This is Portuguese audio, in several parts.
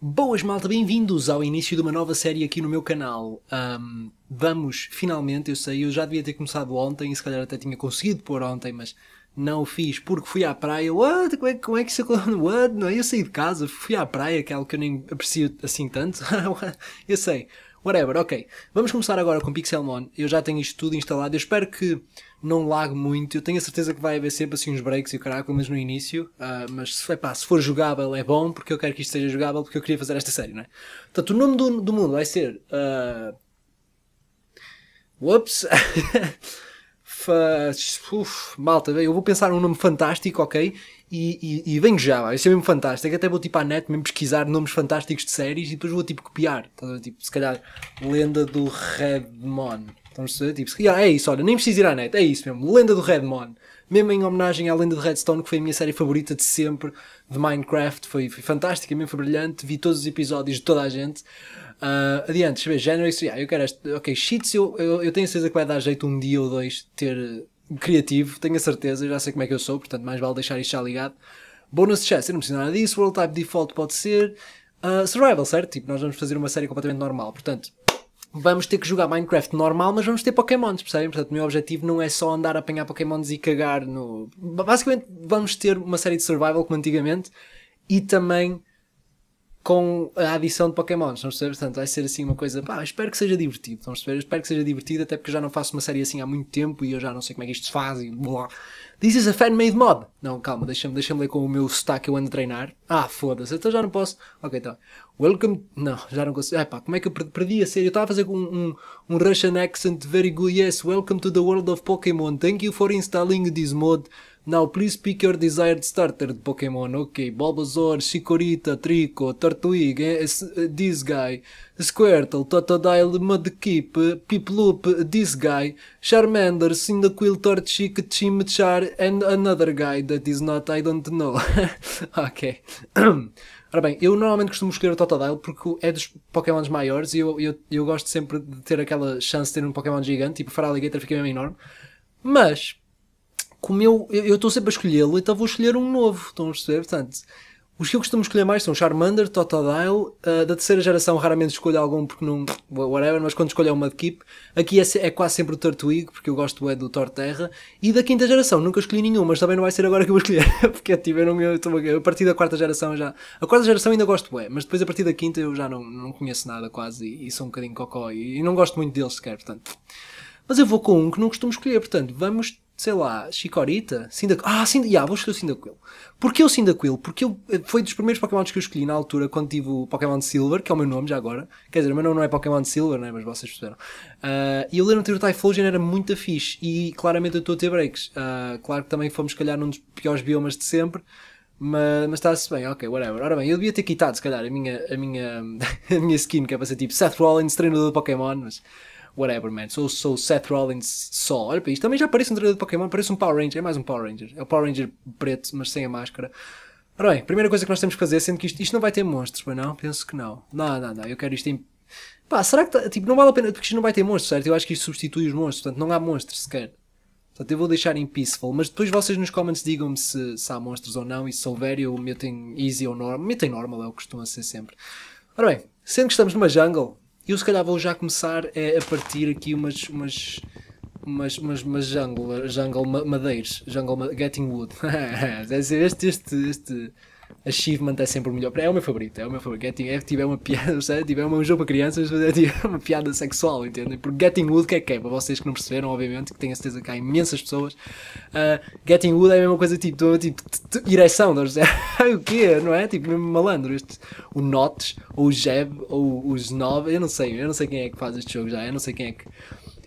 Boas malta, bem-vindos ao início de uma nova série aqui no meu canal. Um, vamos, finalmente, eu sei, eu já devia ter começado ontem, e se calhar até tinha conseguido pôr ontem, mas não o fiz porque fui à praia. What? Como é, como é que isso aconteceu? What? Não, eu saí de casa, fui à praia, que é algo que eu nem aprecio assim tanto. eu sei. Whatever, ok. Vamos começar agora com Pixelmon. Eu já tenho isto tudo instalado. Eu espero que não lague muito. Eu tenho a certeza que vai haver sempre assim uns breaks e o caraca, mas no início. Uh, mas se, epá, se for jogável é bom, porque eu quero que isto seja jogável, porque eu queria fazer esta série, não é? Portanto, o nome do, do mundo vai ser. Uh... Whoops! Uf, malta, eu vou pensar num nome fantástico, ok? E, e, e venho já, vai ser é mesmo fantástico. Até vou tipo à net mesmo pesquisar nomes fantásticos de séries e depois vou tipo copiar. Então, tipo, se calhar, Lenda do Redmon. Estão a Tipo, se calhar, é isso, olha, nem preciso ir à net, é isso mesmo, Lenda do Redmon mesmo em homenagem à lenda de Redstone, que foi a minha série favorita de sempre, de Minecraft, foi, foi fantástica, mesmo foi brilhante, vi todos os episódios de toda a gente. Uh, adiante, deixa eu ver, Generates, yeah, eu quero este, ok, Cheats, eu, eu, eu tenho a certeza que vai dar jeito um dia ou dois ter eh, criativo, tenho a certeza, já sei como é que eu sou, portanto mais vale deixar isto já ligado. Bonus chest, eu não preciso nada disso, World Type Default pode ser, uh, Survival, certo? Tipo, nós vamos fazer uma série completamente normal, portanto, vamos ter que jogar Minecraft normal, mas vamos ter Pokémons, percebem? Portanto, o meu objetivo não é só andar a apanhar Pokémons e cagar no. Basicamente, vamos ter uma série de survival como antigamente e também com a adição de Pokémons, vamos perceber? Portanto, vai ser assim uma coisa, pá, espero que seja divertido, vamos perceber? espero que seja divertido, até porque já não faço uma série assim há muito tempo e eu já não sei como é que isto se faz e blá. This is a fan-made mod. Não, calma, deixa-me deixa ler com o meu sotaque que eu ando a treinar. Ah, foda-se, então já não posso. Ok, então. Welcome. Não, já não consigo. Ah, pá, como é que eu perdi a série? Eu estava a fazer com um, um, um Russian accent very good. Yes, welcome to the world of Pokémon. Thank you for installing this mod. Now please pick your desired starter Pokémon. Ok, Bulbasaur, Chikorita, Trico, Tortuig, eh, eh, this guy, Squirtle, Totodile, Mudkip, Piplup, this guy, Charmander, Cyndaquil, Torchic, Chimchar, and another guy that is not I don't know. ok. Ora bem, eu normalmente costumo escolher o Totodile porque é dos Pokémons maiores e eu, eu, eu gosto sempre de ter aquela chance de ter um Pokémon gigante, tipo Feraligatr fica mesmo enorme. Mas, como eu estou sempre a escolhê-lo, então vou escolher um novo, estão a perceber? Portanto, os que eu costumo escolher mais são Charmander, Totodile, uh, da terceira geração raramente escolho algum porque não. whatever, mas quando escolho é uma de keep. Aqui é, é, quase sempre o Tortuig porque eu gosto é do Torterra. E da quinta geração nunca escolhi nenhum, mas também não vai ser agora que eu vou escolher, porque tipo, eu, não, me. eu, a partir da quarta geração já. A quarta geração ainda gosto é, mas depois a partir da quinta eu já não, não conheço nada quase e, e sou um bocadinho cocó e, e não gosto muito deles sequer, portanto. Mas eu vou com um que não costumo escolher, portanto, vamos sei lá, Chicorita, Cyndaquil. Ah, Cind... yeah, vou escolher o Cyndaquil. Porquê o Cyndaquil? Porque eu, eh, foi dos primeiros Pokémons que eu escolhi na altura, quando tive o Pokémon Silver, que é o meu nome já agora. Quer dizer, o meu nome não é Pokémon Silver, né? mas vocês perceberam. Uh, e eu ler no Tiro Typhlosion era muito fixe. E claramente eu estou a ter breaks. Uh, claro que também fomos, se calhar, num dos piores biomas de sempre. Mas, mas está-se bem, ok, whatever. Ora bem, eu devia ter quitado, se calhar, a minha, a minha, a minha skin, que é para ser tipo Seth Rollins, treinador de Pokémon, mas whatever, man. Sou, sou Seth Rollins só. Olha para isto. Também já parece um treinador de Pokémon, parece um Power Ranger. É mais um Power Ranger. É o Power Ranger preto, mas sem a máscara. Ora bem, primeira coisa que nós temos que fazer, sendo que isto, isto não vai ter monstros, mas não? Penso que não. Não, não, não. Eu quero isto em. Pá, será que. Tá, tipo, não vale a pena. Porque isto não vai ter monstros, certo? Eu acho que isto substitui os monstros. Portanto, não há monstros sequer. Portanto, eu vou deixar em Peaceful, mas depois vocês nos comments digam-me se, se, há monstros ou não, e se houver eu meto em Easy ou Normal. Meto em Normal, é o que costuma ser sempre. Ora bem, sendo que estamos numa jungle, eu se calhar vou já começar é, a partir aqui umas. umas umas, umas, umas jungle, jungle madeiras, jungle getting wood. este, este, este, Achievement é sempre o melhor. É o meu favorito, é o meu favorito. Getting é, tipo, é uma piada, sabe? Tipo, é um jogo para crianças, mas é tipo, uma piada sexual, entendem? Porque Getting Wood, que é que é? Para vocês que não perceberam, obviamente, que tenho a certeza que há imensas pessoas. Uh, getting Wood é a mesma coisa, tipo, tipo ereção, não é? a o quê? Não é? Tipo, mesmo malandro. Este, o Notch ou o Jeb, ou os Nove, eu não sei, eu não sei quem é que faz este jogo já, eu não sei quem é que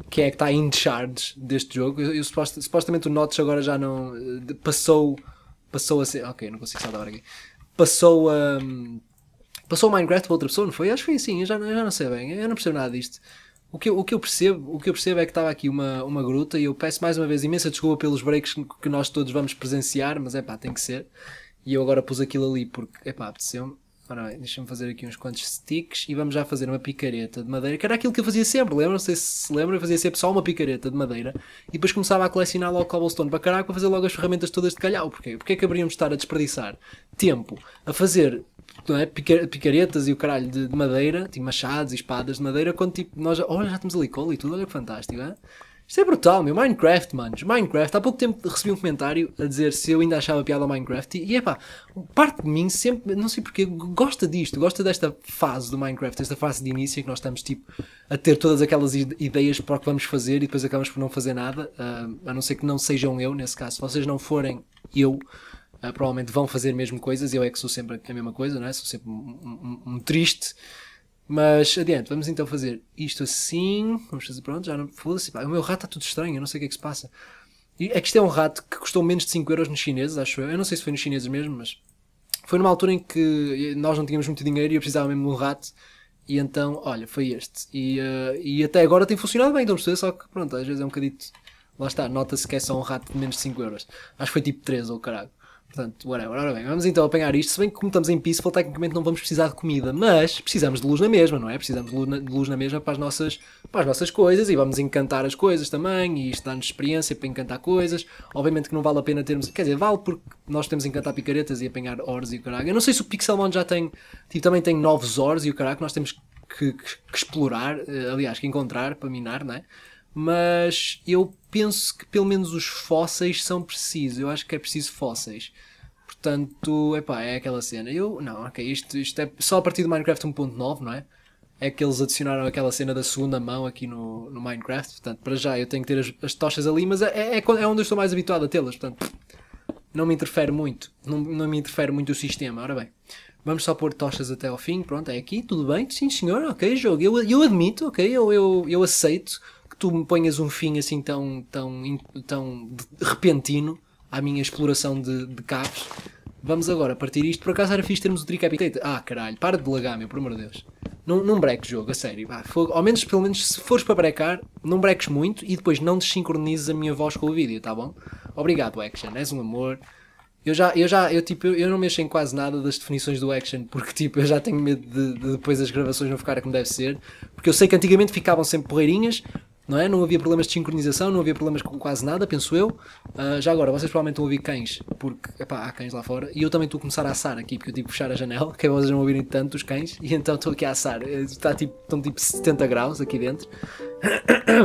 quem é que está em charge deste jogo. Eu, eu supostamente o Notch agora já não. Eh, passou. passou a ser. Ok, não consigo saltar agora aqui passou a. Hum, passou o Minecraft para outra pessoa, não foi? Acho que foi assim, eu já, eu já não sei bem, eu não percebo nada disto. O que, eu, o que eu percebo, o que eu percebo é que estava aqui uma, uma gruta e eu peço mais uma vez imensa desculpa pelos breaks que nós todos vamos presenciar, mas é pá, tem que ser. E eu agora pus aquilo ali porque, é pá, apeteceu-me. Ora bem, deixa-me fazer aqui uns quantos sticks e vamos já fazer uma picareta de madeira, que era aquilo que eu fazia sempre, lembram? Não sei se se lembram, eu fazia sempre só uma picareta de madeira e depois começava a colecionar logo cobblestone para caraca para fazer logo as ferramentas todas de calhau. Porquê? Porquê é que abríamos de estar a desperdiçar tempo a fazer não é? picaretas e o caralho de, de madeira, tipo machados e espadas de madeira, quando tipo nós já, olha, já temos ali cola e tudo, olha que fantástico, é? Isto é brutal, meu. Minecraft, manos. Minecraft. Há pouco tempo recebi um comentário a dizer se eu ainda achava piada ao Minecraft. E, é pá, parte de mim sempre, não sei porquê, gosta disto. Gosta desta fase do Minecraft, desta fase de início em que nós estamos, tipo, a ter todas aquelas ideias para o que vamos fazer e depois acabamos por não fazer nada. Uh, a não ser que não sejam eu, nesse caso. Se vocês não forem eu, uh, provavelmente vão fazer mesmo coisas. Eu é que sou sempre a mesma coisa, não é? Sou sempre um, um, um triste. Mas adiante, vamos então fazer isto assim. Vamos fazer, pronto, já não. Foda-se, o meu rato está tudo estranho, eu não sei o que é que se passa. E, é que isto é um rato que custou menos de 5€ euros nos chineses, acho eu. Eu não sei se foi nos chineses mesmo, mas. Foi numa altura em que nós não tínhamos muito dinheiro e eu precisava mesmo de um rato. E então, olha, foi este. E, uh, e até agora tem funcionado bem, então percebeu? só que pronto, às vezes é um bocadito. Lá está, nota-se que é só um rato de menos de 5€. euros. Acho que foi tipo 3 ou oh, caralho. Portanto, whatever. Ora bem, vamos então apanhar isto. Se bem que como estamos em Peaceful, tecnicamente não vamos precisar de comida, mas precisamos de luz na mesma, não é? Precisamos de luz na, mesma para as, nossas, para as nossas coisas e vamos encantar as coisas também e isto dá-nos experiência para encantar coisas. Obviamente que não vale a pena termos... Quer dizer, vale porque nós temos encantar picaretas e apanhar ores e o caralho. Eu não sei se o Pixelmon já tem... Tipo, também tem novos ores e o caralho que nós temos que, que, que explorar, eh, aliás, que encontrar para minar, não é? Mas eu penso que pelo menos os fósseis são precisos. Eu acho que é preciso fósseis. Portanto, epá, é aquela cena. Eu, não, ok, isto, isto é só a partir do Minecraft 1.9, não é? É que eles adicionaram aquela cena da segunda mão aqui no, no Minecraft. Portanto, para já eu tenho que ter as, as tochas ali, mas é, é, é, é, onde eu estou mais habituado a tê-las. Portanto, não me interfere muito. Não, não me interfere muito o sistema. Ora bem, vamos só pôr tochas até ao fim. Pronto, é aqui, tudo bem? Sim, senhor, ok, jogo. Eu, eu admito, ok, eu, eu, eu aceito tu me ponhas um fim assim tão, tão, tão repentino à minha exploração de, de cabos. Vamos agora partir isto. Por acaso era fixe termos o Tricapitete. Ah, caralho, para de lagar, meu, por amor de Deus. Não, não breques jogo, a sério. Pá, fogo. Ao menos, pelo menos, se fores para brecar, não breques muito e depois não desincronizes a minha voz com o vídeo, tá bom? Obrigado, Action. És um amor. Eu já, eu já, eu tipo, eu, eu, não mexo em quase nada das definições do action, porque tipo, eu já tenho medo de, de depois as gravações não ficarem como deve ser, porque eu sei que antigamente ficavam sempre porreirinhas, não é? Não havia problemas de sincronização, não havia problemas com quase nada, penso eu. Uh, já agora, vocês provavelmente a ouvir cães, porque epá, há cães lá fora. E eu também estou a começar a assar aqui, porque eu tive que fechar a janela, que é vocês não ouvirem tanto os cães. E então estou aqui a assar. Eh, está, tipo, estão tipo 70 graus aqui dentro.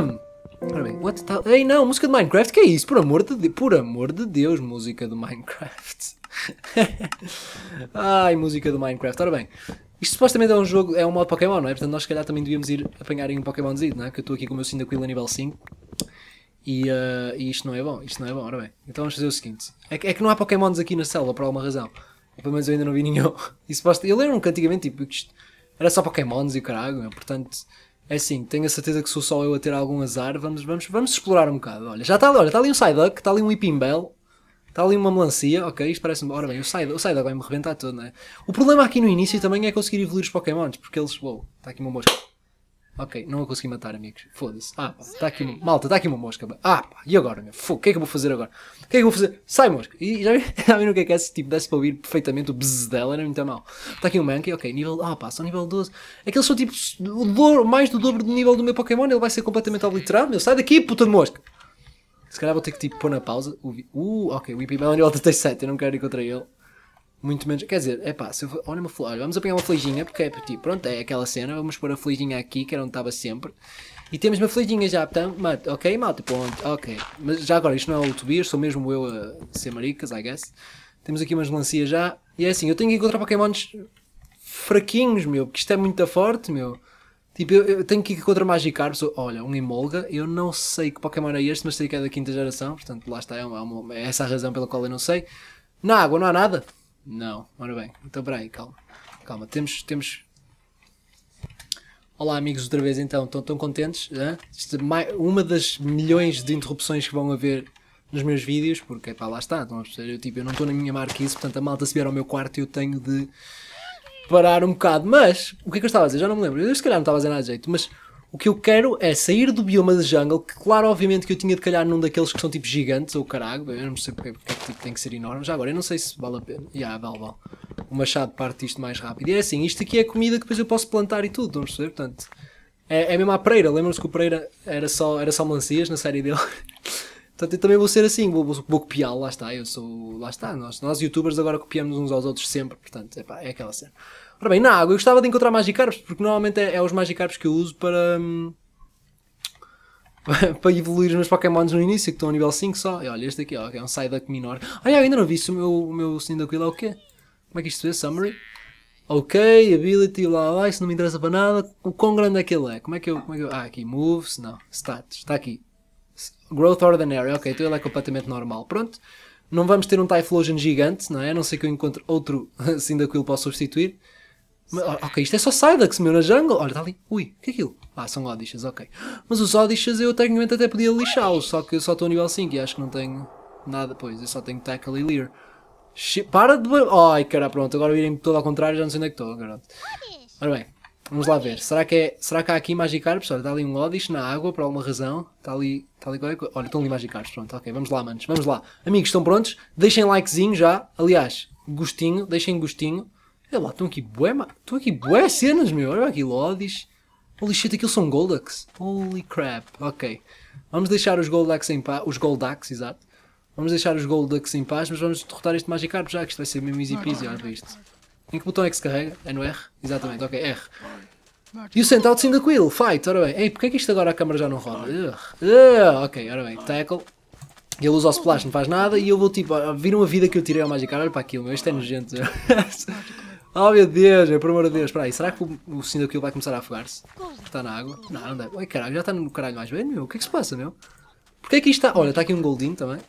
Ora bem, what the... Ei, não, música de Minecraft, que é isso? Por amor de, de... Por amor de Deus, música do Minecraft. Ai, música do Minecraft. Ora bem, isto supostamente é um jogo, é um modo Pokémon, não é? Portanto, nós se calhar também devíamos ir apanhar em um Pokémonzito, não é? Que eu estou aqui com o meu Cyndaquil a nível 5 e, uh, e, isto não é bom, isto não é bom, ora bem. Então vamos fazer o seguinte: é que, é que não há Pokémons aqui na célula por alguma razão. Ou, pelo menos eu ainda não vi nenhum. E supostamente, eu lembro-me que antigamente tipo, isto era só Pokémons e o caralho, meu. portanto. É assim, tenho a certeza que sou só eu a ter algum azar. Vamos, vamos, vamos explorar um bocado. Olha, já está, olha, está ali um Psyduck, está ali um Ipimbel. Está ali uma melancia, ok, isto parece-me. Ora bem, o Saida, o Saida vai-me rebentar tudo, não é? O problema aqui no início também é conseguir evoluir os Pokémons, porque eles. Uou, wow, está aqui uma mosca. Ok, não a consegui matar, amigos. Foda-se. Ah, pá, está aqui uma... Malta, está aqui uma mosca. Ah, pá, e agora, meu? Fogo, o que é que eu vou fazer agora? O que é que eu vou fazer? Sai, mosca. E já, já viram o que é que é se tipo, desse para ouvir perfeitamente o bzzz dela? Era é muito mal. Está aqui um Mankey, ok, nível... Ah, pá, só nível 12. Aqueles é são tipo o dobro, mais do dobro do nível do meu Pokémon. Ele vai ser completamente obliterado, meu. Sai daqui, puta de mosca. Se calhar vou ter que tipo pôr na pausa. O, uh, ok, o é o 37, eu não quero encontrar ele. Muito menos. Quer dizer, é pá, se eu, olha uma flor vamos apanhar uma flejinha, porque é tipo, pronto, é aquela cena, vamos pôr a flejinha aqui, que era onde estava sempre. E temos uma flejinha já, portanto, mate, ok, malta, ponto, ok. Mas já agora, isto não é o Tobias, sou mesmo eu a ser maricas, I guess. Temos aqui umas lancias já. E é assim, eu tenho que encontrar pokémons fraquinhos, meu, porque isto é muito forte, meu. Tipo, eu, eu tenho que ir contra Magikarp. Sou, olha, um Emolga. Eu não sei que Pokémon é este, mas sei que é da quinta geração. Portanto, lá está. É, uma, é uma, é essa a razão pela qual eu não sei. Na água não há nada? Não. Ora bem. Então, peraí, calma. Calma. Temos, temos Olá amigos, outra vez então, estão tão contentes? Né? Uma das milhões de interrupções que vão haver nos meus vídeos, porque pá, lá está, a eu, tipo, eu não estou na minha marquise, portanto a malta se vier ao meu quarto e eu tenho de parar um bocado. Mas, o que é que eu estava a dizer? Já não me lembro. Eu se calhar não estava a dizer nada de jeito, mas o que eu quero é sair do bioma de jungle, que claro, obviamente, que eu tinha de calhar num daqueles que são tipo gigantes, ou caralho, eu não sei porque, porque é que tipo, tem que ser enorme. Já agora, eu não sei se vale a pena. Ya, yeah, vale, vale. O machado parte isto mais rápido. E é assim, isto aqui é comida que depois eu posso plantar e tudo, a perceber? Portanto, é, é mesmo à Pereira. Lembram-se que o Pereira era só, era só melancias na série dele? Portanto, eu também vou ser assim, vou, vou, vou copiá-lo, lá está, eu sou, lá está, nós, nós youtubers agora copiamos uns aos outros sempre, portanto, epá, é aquela cena. Ora bem, na água, eu gostava de encontrar Magikarps, porque normalmente é, é os Magikarps que eu uso para, hum, para evoluir os meus Pokémons no início, que estão a nível 5 só. E olha, este aqui, ó, é um Psyduck menor. Olha, eu ainda não vi se o meu, o meu Cyndaquil é o quê? Como é que isto é? Summary? Ok, ability, lá, lá, isso não me interessa para nada. O quão grande é que ele é? Como é que eu. Como é que eu ah, aqui, moves, não, stats, está aqui. Growth Ordinary, ok, então ele é completamente normal. Pronto, não vamos ter um Typhlosion gigante, não é? A não ser que eu encontre outro assim, daquilo para substituir. Mas, ok, isto é só Psyducks, meu, na jungle. Olha, está ali. Ui, o que é aquilo? Ah, são Odishas, ok. Mas os Odishas eu tecnicamente até podia lixá-los, só que eu só estou a nível 5 e acho que não tenho nada. Pois, eu só tenho Tackle e Leer. Para de... Ai, cara, pronto, agora virem todo ao contrário, já não sei onde é que estou, garoto. Ora bem, Vamos lá ver. Será que, é, será que há aqui Magikarps? Olha, está ali um Oddish na água por alguma razão. Está ali, está ali qualquer coisa. Olha, estão ali Magikarps. Pronto, ok. Vamos lá, manos. Vamos lá. Amigos, estão prontos? Deixem likezinho já. Aliás, gostinho. Deixem gostinho. Olha lá, estão aqui bué, estão aqui bué cenas, meu. Olha aqui, Oddish. Holy shit, aquilo são Goldax. Holy crap. Ok. Vamos deixar os Goldax em paz. Os Goldax, exato. Vamos deixar os Goldax em paz, mas vamos derrotar este Magikarp já, que isto vai ser mesmo easy peasy. Olha para isto. Em que botão é que se carrega? É no R? Exatamente, ok, R. E o sentado out single quill, fight, ora bem. Ei, porquê é que isto agora a câmera já não roda? Uh, ok, ora bem, tackle. Ele usa o splash, não faz nada, e eu vou tipo, viram a vida que eu tirei ao Magikarp? Olha para aquilo, meu, isto é nojento. oh meu Deus, meu, por amor de Deus, espera aí, será que o, o single quill vai começar a afogar-se? Está na água? Não, não deve. Ai caralho, já está no caralho mais bem, meu, o que é que se passa, meu? Porquê é que isto está... Olha, está aqui um Goldin também.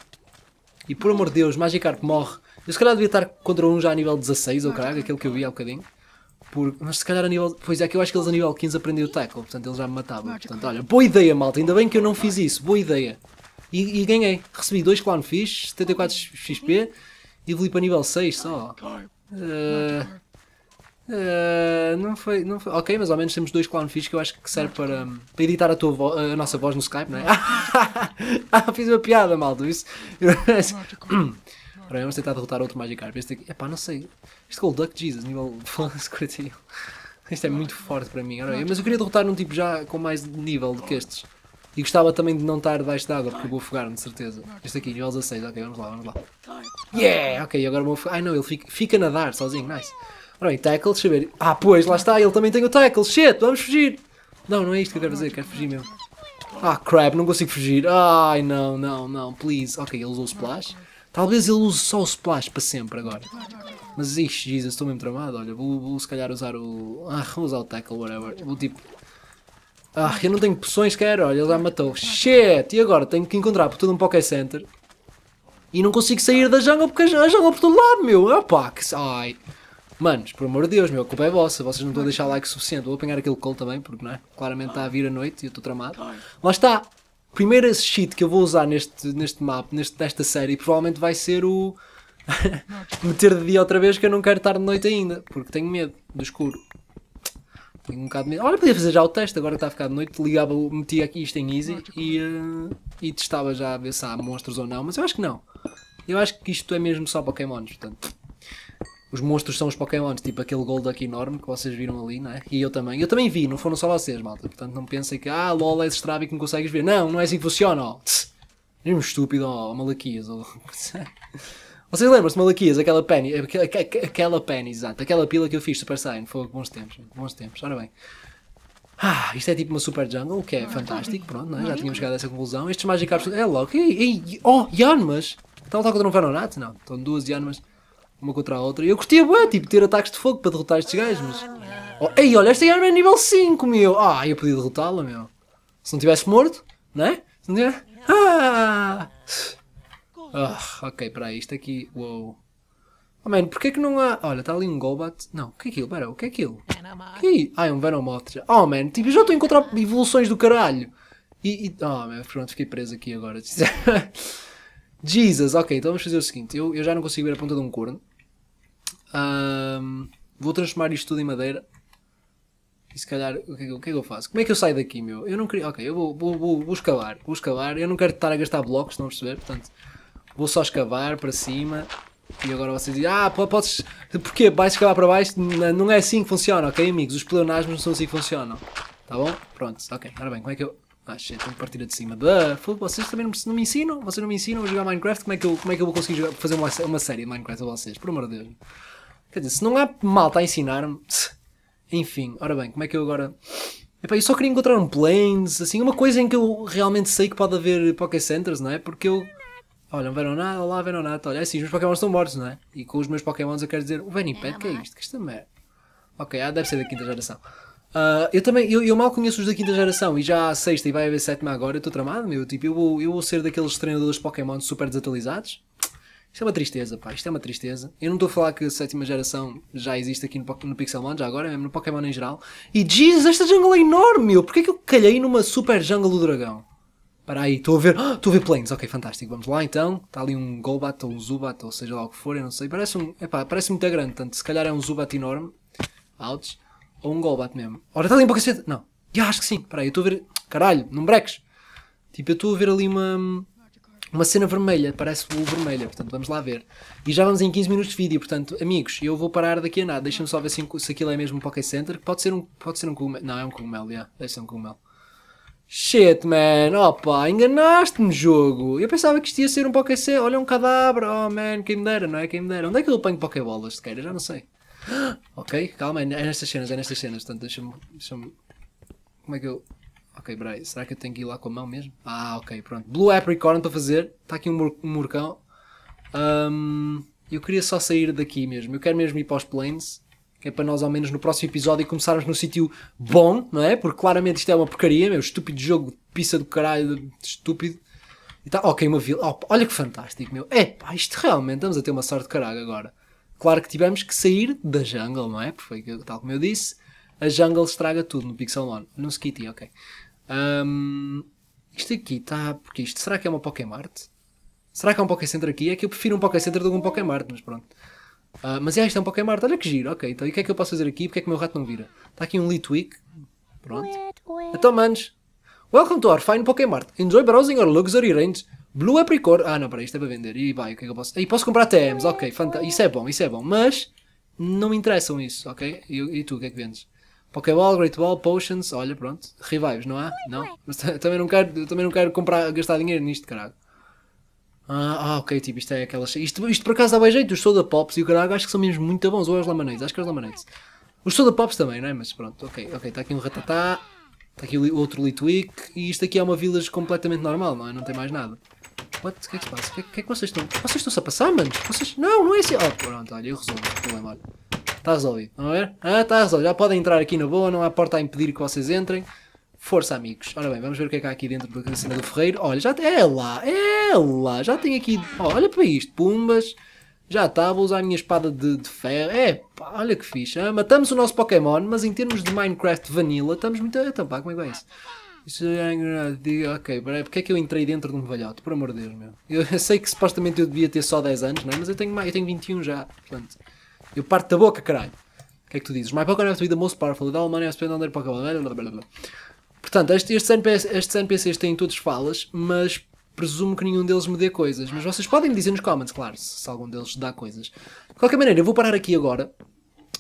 E por amor de Deus, Magikarp morre. Eu se calhar devia estar contra um já a nível 16 ou caralho, aquele que eu vi há bocadinho. Por... Mas se calhar a nível. Pois é, que eu acho que eles a nível 15 aprendiam o tackle, portanto eles já me matavam. Portanto, olha, boa ideia, malta. Ainda bem que eu não fiz isso, boa ideia. E, e ganhei. Recebi 2 clown fish, 74 XP e evolui para nível 6 só. Uh... Uh, não, foi, não foi. Ok, mas ao menos temos dois fish que eu acho que serve para, para editar a, tua vo a nossa voz no Skype, não é? ah, fiz uma piada, maldo. Isso. Agora vamos tentar derrotar outro Magikarp. Este aqui, epá, não sei. Este Duck Jesus, nível 41. Isto é muito forte para mim. mas eu queria derrotar um tipo já com mais nível do que estes. E gostava também de não estar debaixo d'água, porque eu vou afogar-me, de certeza. Este aqui, nível 16. Ok, vamos lá, vamos lá. Yeah! Ok, agora vou afogar. Ai não, ele fica, fica a nadar sozinho, nice. Ora bem, tackle, deixa eu ver. Ah, pois, lá está, ele também tem o tackle. Shit, vamos fugir! Não, não é isto que eu quero fazer, quero fugir mesmo. Ah, crap, não consigo fugir. Ai, não, não, não, please. Ok, ele usou o splash. Talvez ele use só o splash para sempre agora. Mas ixi, Jesus, estou mesmo tramado. Olha, vou, vou, se calhar usar o. Ah, vou usar o tackle, whatever. Vou tipo. Ah, eu não tenho poções, quero. Olha, ele já matou. Shit! E agora tenho que encontrar por todo um Poké Center. E não consigo sair da jungle porque a jungle é por todo lado, meu. Ah, pá, que. Ai. Manos, por amor de Deus, meu, a culpa é vossa. Vocês não estão a deixar like o suficiente. Vou apanhar aquele colo também, porque não é? Claramente está a vir a noite e eu estou tramado. Lá está! primeira cheat que eu vou usar neste, neste mapa, neste, nesta série, provavelmente vai ser o. meter de dia outra vez que eu não quero estar de noite ainda, porque tenho medo do escuro. Tenho um bocado de medo. Olha, podia fazer já o teste, agora que está a ficar de noite, ligava, metia aqui isto em easy e, uh, e testava já a ver se há monstros ou não, mas eu acho que não. Eu acho que isto é mesmo só Pokémons, portanto. Os monstros são os Pokémons, tipo aquele Golduck enorme que vocês viram ali, não é? E eu também. Eu também vi, não foram só vocês, malta. Portanto, não pensem que, ah, lol, és e que não consegues ver. Não, não é assim que funciona, ó. É um estúpido, ó, Malaquias. Ó. Vocês lembram-se de Malaquias, aquela penny, aquela, aquela penny, exato, aquela pila que eu fiz, Super Saiyan, foi bons tempos, bons tempos, ora bem. Ah, isto é tipo uma Super Jungle, o que é fantástico, pronto, não é? já tínhamos chegado a essa conclusão. Estes Magikarps, é logo, ei, ei, oh, Yanmas! Estão a lutar contra um Venonato? Não, estão duas Yanmas uma contra a outra. E eu curtia, bué, tipo, ter ataques de fogo para derrotar estes gajos, mas... Oh, ei, olha, esta arma é nível 5, meu! Ah, eu podia derrotá-la, meu. Se não tivesse morto, não é? Se não tivesse... Ah! ah ok, peraí, isto aqui... Uou. Oh, man, porquê que não há... Olha, está ali um Golbat... Não, o que é aquilo? Pera, o que é aquilo? O que é isso? Ah, é um Venomoth Oh, man, tipo, eu já estou a encontrar evoluções do caralho. E... e... Oh, man, pronto, fiquei preso aqui agora. Jesus, ok, então vamos fazer o seguinte. Eu, eu já não consigo ver a ponta de um corno. Um, vou transformar isto tudo em madeira. E se calhar, o que, é o que, é que eu faço? Como é que eu saio daqui, meu? Eu não queria. Ok, eu vou, vou, vou, vou escavar. Vou escavar. Eu não quero estar a gastar blocos, estão a perceber? Portanto, vou só escavar para cima. E agora vocês dizem, ah, podes. Porquê? Vais escavar para baixo? Não é assim que funciona, ok, amigos? Os pleonasmos não são assim que funcionam. Tá bom? Pronto, ok. Ora bem, como é que eu. Ah, tenho que partir de cima. Buh, vocês também não, não me ensinam? Vocês não me ensinam a jogar Minecraft? Como é que eu, como é que eu vou conseguir jogar, fazer uma, uma série de Minecraft a vocês? Por amor de Deus. Quer dizer, se não há malta a ensinar-me. Enfim, ora bem, como é que eu agora. Epá, eu só queria encontrar um planes, assim, uma coisa em que eu realmente sei que pode haver Poké Centers, não é? Porque eu. Olha, não viram nada, olá, viram nada, olha, é assim, os meus Pokémon estão mortos, não é? E com os meus pokémons eu quero dizer, o Venipede, o é que é isto? Que esta merda. Ok, ah, deve ser da quinta geração. Uh, eu também, eu, eu, mal conheço os da quinta geração e já há sexta e vai haver sétima agora, eu estou tramado, meu. Tipo, eu vou, eu vou ser daqueles treinadores Pokémon super desatualizados isto é uma tristeza, pá, isto é uma tristeza. Eu não estou a falar que a sétima geração já existe aqui no, no Pixelmon, já agora, mesmo no Pokémon em geral. E Jesus, esta jungle é enorme, meu! Porquê é que eu calhei numa super jungle do dragão? Para aí, estou a ver. Estou ah, a ver planes, ok, fantástico. Vamos lá então. Está ali um Golbat ou um Zubat, ou seja lá o que for, eu não sei. Parece um. pá parece muito grande, tanto se calhar é um Zubat enorme. Outs. Ou um Golbat mesmo. Ora, está ali um Pokéceta. Não. Já acho que sim. Para aí, estou a ver. Caralho, num breques. Tipo, eu estou a ver ali uma uma cena vermelha, parece o vermelha, portanto vamos lá ver. E já vamos em 15 minutos de vídeo, portanto, amigos, eu vou parar daqui a nada, deixa-me só ver se, se aquilo é mesmo um Poké Center, pode ser um, pode ser um cogumelo, não, é um cogumelo, yeah. deve ser um cogumelo. Shit, man, opa, enganaste-me, jogo. Eu pensava que isto ia ser um Poké Center, olha um cadáver, oh man, quem me dera, não é, quem me dera. Onde é que eu apanho Pokébolas, se queira, já não sei. Ok, calma, é nestas cenas, é nestas cenas, portanto, deixa-me, deixa-me, como é que eu... Ok, peraí, será que eu tenho que ir lá com a mão mesmo? Ah, ok, pronto. Blue Apricorn para fazer. Está aqui um, um murcão. Um, eu queria só sair daqui mesmo. Eu quero mesmo ir para os Plains. Que é para nós, ao menos, no próximo episódio começarmos no sítio bom, não é? Porque claramente isto é uma porcaria, meu. Estúpido jogo de do caralho, estúpido. E tá, ok, uma vila. Oh, olha que fantástico, meu. É pá, isto realmente estamos a ter uma sorte de caralho agora. Claro que tivemos que sair da jungle, não é? Porque, tal como eu disse, a jungle estraga tudo no Pixelmon. No Skitty, ok. Um, isto aqui está. Porque isto. Será que é uma Pokémart? Será que é um Pokécenter aqui? É que eu prefiro um Pokécenter do que um Pokémart, mas pronto. Uh, mas é, isto é um Pokémart. Olha que giro, ok. Então e o que é que eu posso fazer aqui? Porque é que o meu rato não vira? Está aqui um Litwick. Pronto. Então, manos. Welcome to our fine Pokémart. Enjoy browsing our luxury range. Blue Apricot. Ah, não, peraí, isto é para vender. E vai, o que é que eu posso. E posso comprar TMs, ok. Isso é bom, isso é bom. Mas não me interessam isso, ok? E, e tu, o que é que vendes? Pokéball, Great Ball, Potions, olha, pronto. Revives, não há? Não? Mas também não quero, também não quero comprar, gastar dinheiro nisto, caralho. Ah, ah, ok, tipo, isto é aquelas. Isto, isto por acaso dá bem jeito. Os Soda Pops e o caralho acho que são mesmo muito bons. Ou as é Lamanades, acho que as é Lamanades. Os Soda Pops também, não é? Mas pronto, ok, ok. Está aqui um Ratatá. Está aqui outro Litwick. E isto aqui é uma village completamente normal, não é? Não tem mais nada. What? O que é que se passa? O que é, que, é que vocês estão. Vocês estão-se a passar, mano? Vocês. Não, não é assim. Oh, pronto, olha, eu resolvo o problema, olha. Está resolvido, vamos ver? Ah, está resolvido. Já podem entrar aqui na boa, não há porta a impedir que vocês entrem. Força, amigos. Ora bem, vamos ver o que é que há aqui dentro da cena do ferreiro. Olha, já tem... É lá, é lá. Já tem aqui... olha para isto. Pumbas. Já está, vou usar a minha espada de, de ferro. É, pá, olha que fixe. Ah, matamos o nosso Pokémon, mas em termos de Minecraft Vanilla, estamos muito... Então, pá, como é que vai isso? Isso é... Ok, peraí, porque é que eu entrei dentro de um velhote? Por amor de Deus, meu. Eu sei que supostamente eu devia ter só 10 anos, não é? Mas eu tenho, mais, eu tenho 21 já, portanto... Eu parto da boca, caralho. O que é que tu dizes? My poker has to be the most powerful. The all money I spend on their pocket. Blá, Portanto, estes, estes, estes NPCs têm todos falas, mas presumo que nenhum deles me dê coisas. Mas vocês podem me dizer nos comments, claro, se, se algum deles dá coisas. De qualquer maneira, eu vou parar aqui agora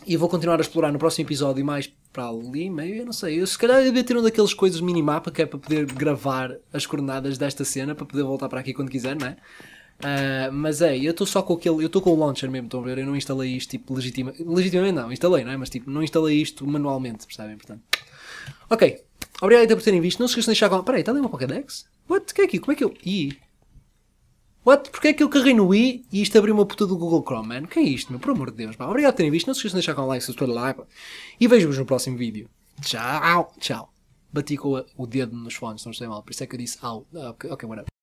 e vou continuar a explorar no próximo episódio mais para ali, meio, eu não sei. Eu se calhar devia ter um daqueles coisas minimapa que é para poder gravar as coordenadas desta cena, para poder voltar para aqui quando quiser, não é? Uh, mas é, eu estou só com aquele. Eu estou com o launcher mesmo, estão a ver? Eu não instalei isto tipo legitima, legitimamente, não, instalei, não é? Mas tipo, não instalei isto manualmente, percebem? Portanto, ok. Obrigado então por terem visto. Não se esqueçam de deixar. Com... Peraí, está ali uma Pokédex? What? O que é aquilo? Como é que eu. I? What? Porquê é que eu carrei no i e isto abriu uma puta do Google Chrome, mano? Que é isto, meu? Por amor de Deus, pá. Obrigado por terem visto. Não se esqueçam de deixar com um like, subscrever lá. E vejo-vos no próximo vídeo. Tchau, tchau. Bati com o dedo nos fones, não sei mal. Por isso é que eu disse au. Ah, ok, okay whatever.